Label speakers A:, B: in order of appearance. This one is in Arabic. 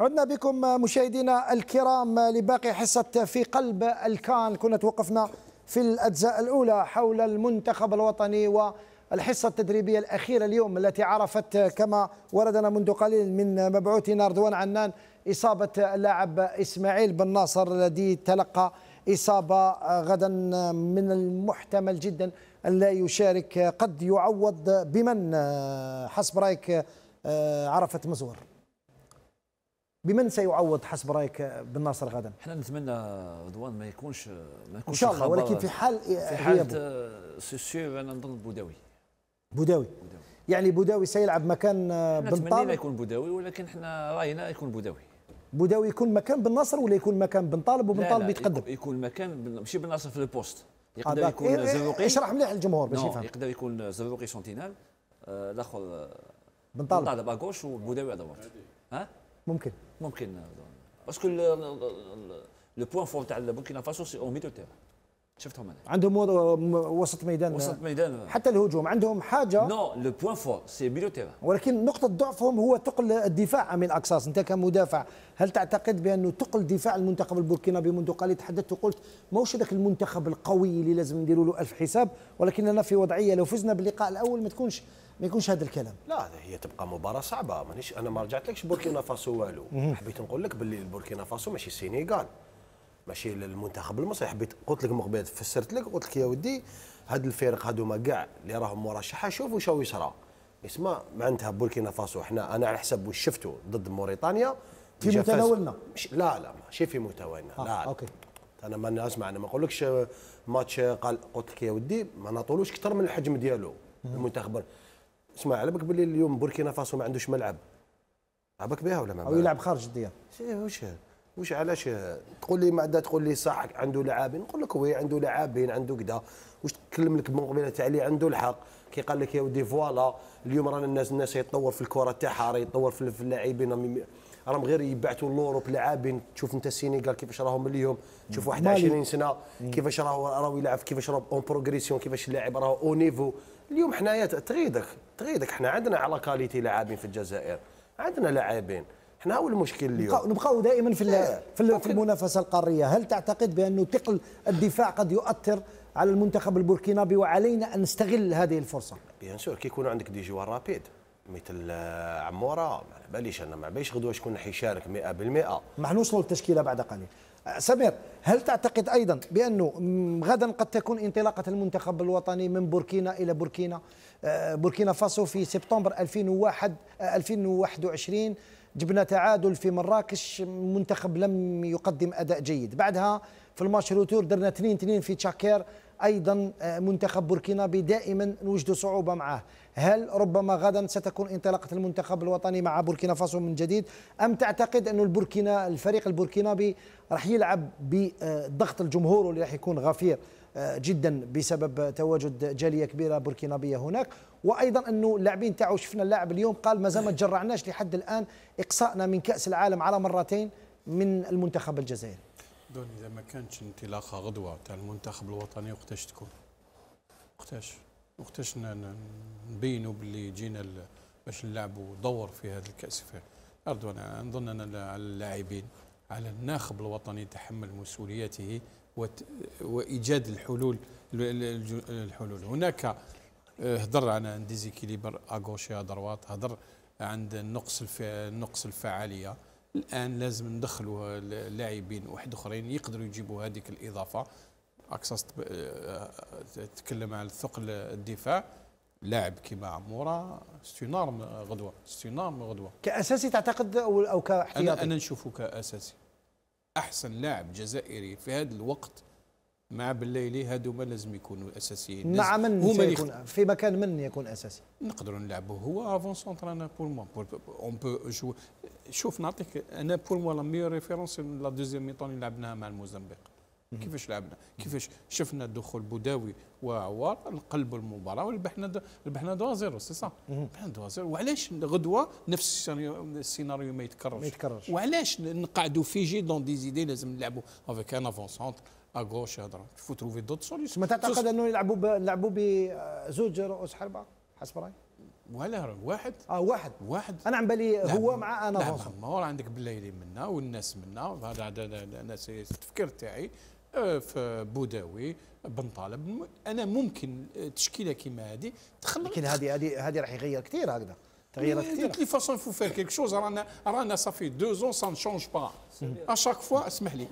A: عدنا بكم مشاهدينا الكرام لباقي حصة في قلب الكان كنا توقفنا في الأجزاء الأولى حول المنتخب الوطني والحصة التدريبية الأخيرة اليوم التي عرفت كما وردنا منذ قليل من مبعوثنا رضوان عنان إصابة اللاعب إسماعيل بن ناصر الذي تلقى إصابة غدا من المحتمل جدا أن لا يشارك قد يعوض بمن حسب رأيك آه، عرفت مزور بمن سيعوض حسب رايك بن ناصر غدا؟ احنا نتمنى رضوان ما يكونش ما يكونش ان شاء الله ولكن في حال في حال آه، سي سيور انا نظن بوداوي بوداوي يعني بوداوي سيلعب مكان آه، بن طارق نتمنى ما يكون بوداوي ولكن احنا راينا يكون بوداوي بوداوي يكون مكان بن ناصر ولا يكون مكان بن طالب وبن طالب يتقدم يكون مكان ماشي بن ناصر في البوست يقدر يكون إيه، إيه، إيه، زروقي اشرح مليح للجمهور باش يفهم يقدر يكون زروقي سنتينال آه الاخر آه، بن طالب بن طالب اغوش وبوداوي على ها ممكن ممكن باسكو لو بوان فور تاع بوركينا فاسو سي اون ميتو تيرا شفتهم انا عندهم وسط ميدان وسط ميدان حتى الهجوم عندهم حاجه نو لو بوان فور سي ميتو تيران ولكن نقطه ضعفهم هو ثقل الدفاع من الاقصاص انت كمدافع هل تعتقد بانه ثقل دفاع المنتخب البوركينابي منذ قليل تحدثت وقلت ماهوش هذاك المنتخب القوي اللي لازم نديروا له ألف حساب ولكننا في وضعيه لو فزنا باللقاء الاول ما تكونش ما يكونش هذا الكلام
B: لا هي تبقى مباراه صعبه مانيش انا ما رجعتلكش بوركينا فاسو والو حبيت نقول لك باللي البوركينا فاسو ماشي السنغال ماشي المنتخب المصري حبيت قلت لك مقبل فسرت لك قلت لك يا ودي هاد الفرق هذوما كاع اللي راهم مرشحه شوفوا شو يصرى اسمع معناتها بوركينا فاسو احنا انا على حسب واش شفتوا ضد موريتانيا في متناولنا مش لا لا ماشي في متناولنا آه لا اوكي انا ما اسمع انا ما نقولكش ماتش قال قلت لك يا ودي ما نطولوش اكثر من الحجم ديالو المنتخب اسمع على بالك باللي اليوم بوركينا فاسو ما عندوش ملعب عبك بها ولا ما او يلعب خارج الديار إيه، واش واش علاش تقول لي معدا تقول لي صح عنده لاعبين نقول لك وي عنده لاعبين عنده كذا واش تكلم لك من تاع اللي عنده الحق كي قال لك يا ودي فوالا اليوم رانا الناس الناس يتطور في الكره تاعها راه يتطور في اللاعبين راهم غير يبعثوا لوروب لاعبين تشوف انت السينيغال كيفاش راهم اليوم تشوف 21 سنه كيفاش راه راهو يلعب كيفاش راهو اون بروغريسيون كيفاش اللاعب راهو او نيفو اليوم حنايا تغيدك تغيدك حنا عندنا على كاليتي لاعبين في الجزائر عندنا لاعبين حنا هو المشكل اليوم
A: نبقاو دائما في إيه. في المنافسه القاريه هل تعتقد بانه ثقل الدفاع قد يؤثر على المنتخب البوركينابي وعلينا ان نستغل هذه الفرصه
B: بيان سور كيكون عندك دي جوار رابيد مثل آه، عموره ما على باليش انا ما باليش غدوه شكون حيشارك
A: 100% مع نوصلوا للتشكيله بعد قليل آه، سمير هل تعتقد ايضا بانه غدا قد تكون انطلاقه المنتخب الوطني من بوركينا الى بوركينا آه، بوركينا فاسو في سبتمبر 2001 2021 جبنا تعادل في مراكش منتخب لم يقدم اداء جيد بعدها في الماتش روتور درنا 2 2 في تشاكير أيضا آه، منتخب بوركينابي دائما نوجد صعوبة معه هل ربما غدا ستكون انطلاقة المنتخب الوطني مع بوركينا فاسو من جديد أم تعتقد أن البوركينا الفريق البوركينابي راح يلعب بضغط الجمهور اللي راح يكون غفير آه، جدا بسبب تواجد جاليه كبيره بوركينابيه هناك وايضا انه اللاعبين تاعو شفنا اللاعب اليوم قال مازال ما تجرعناش لحد الان اقصائنا من كاس العالم على مرتين من المنتخب الجزائري
C: دوني اذا ما كانتش انطلاقه غدوه تاع المنتخب الوطني وقتاش تكون وقتاش وقتاش نبينوا باللي جينا باش نلعبوا دور في هذا الكاس فيه انا نظن ان على اللاعبين على الناخب الوطني تحمل مسؤولياته وايجاد الحلول الحلول هناك هضر آه، على ديزيكيليبر اغوشي يا دروات هضر عند النقص النقص الفعاليه الان لازم ندخلوا اللاعبين واحد اخرين يقدروا يجيبوا هذيك الاضافه اكسس تتكلم آه، على الثقل الدفاع لاعب كيما عموره ستينارم غدوه ستينارم غدوه
A: كاساسي تعتقد او او كاحتياطي انا انا
C: نشوفه كاساسي احسن لاعب جزائري في هذا الوقت مع بالليلي هادو ما لازم يكونوا اساسيين مع من هما يكون
A: في مكان من يكون اساسي
C: نقدروا نلعبوا هو افون سونتر انا بور مو اون بو جو شوف نعطيك انا بور موا لا ميور ريفيرونس لا دوزيام ميطون اللي لعبناها مع الموزمبيق كيفاش لعبنا كيفاش شفنا دخول بوداوي وعوار القلب المباراه وربحنا ربحنا 2 0 سي صا ربحنا 2 0 وعلاش غدوه نفس السيناريو ما يتكررش ما يتكررش وعلاش نقعدوا في جي دون دي زيدي لازم نلعبوا افيك ان افون سونتر اغوش هضره فو تروفي دوت سوليس
A: ما تعتقد انه يلعبوا يلعبوا بزوج آه، رؤوس حربه
C: حسب رايك ولا واحد اه واحد واحد انا عم بالي هو مع انا لا عندك بالليلي منا والناس منا هذا هذا الناس التفكير تاعي في بوداوي بن طالب انا ممكن آه، تشكيله كيما هذه تخلق لكن هذه هذه هذه راح يغير كثير هكذا تغيرات إيه، كثير دو لي فاصون فو فير كيك شوز رانا رانا صافي دو زون سان شونج با اشاك فوا اسمح لي